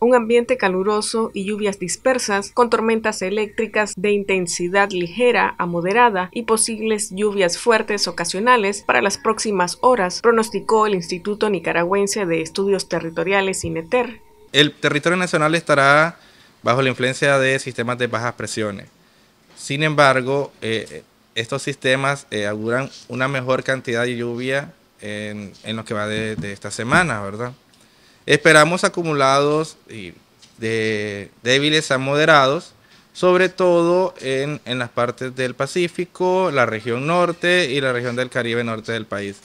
un ambiente caluroso y lluvias dispersas con tormentas eléctricas de intensidad ligera a moderada y posibles lluvias fuertes ocasionales para las próximas horas, pronosticó el Instituto Nicaragüense de Estudios Territoriales INETER. El territorio nacional estará bajo la influencia de sistemas de bajas presiones. Sin embargo, eh, estos sistemas eh, auguran una mejor cantidad de lluvia en, lo que va de esta semana, ¿verdad? Esperamos acumulados de débiles a moderados, sobre todo en, en, las partes del Pacífico, la región norte y la región del Caribe norte del país.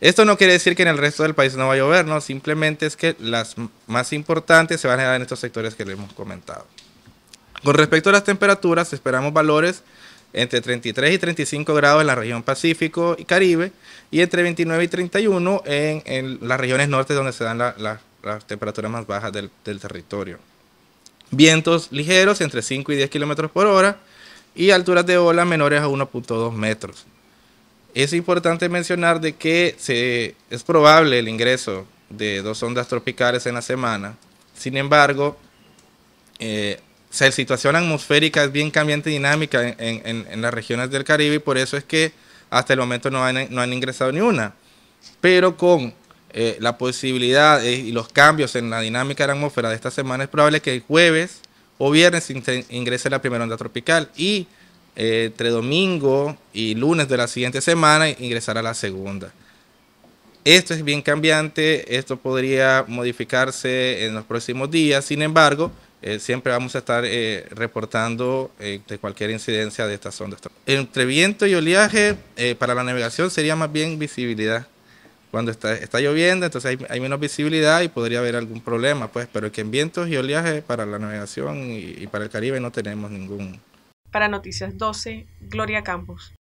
Esto no quiere decir que en el resto del país no va a llover, no, simplemente es que las más importantes se van a dar en estos sectores que le hemos comentado. Con respecto a las temperaturas, esperamos valores entre 33 y 35 grados en la región Pacífico y Caribe y entre 29 y 31 en, en las regiones norte donde se dan la, temperaturas más bajas del, territorio. Vientos ligeros entre 5 y 10 kilómetros por hora y alturas de ola menores a 1.2 metros. Es importante mencionar de que se, es probable el ingreso de dos ondas tropicales en la semana. Sin embargo, la eh, situación atmosférica es bien cambiante y dinámica en, en, en, las regiones del Caribe y por eso es que hasta el momento no han, no han ingresado ni una. Pero con eh, la posibilidad eh, y los cambios en la dinámica de la atmósfera de esta semana es probable que el jueves o viernes ingrese la primera onda tropical y eh, entre domingo y lunes de la siguiente semana ingresará la segunda. Esto es bien cambiante, esto podría modificarse en los próximos días, sin embargo, siempre vamos a estar reportando cualquier incidencia de estas ondas. Entre viento y oleaje, para la navegación sería más bien visibilidad. Cuando está, está lloviendo, entonces hay, menos visibilidad y podría haber algún problema, pues, pero que en vientos y oleaje para la navegación y, para el Caribe no tenemos ningún. Para Noticias 12, Gloria Campos.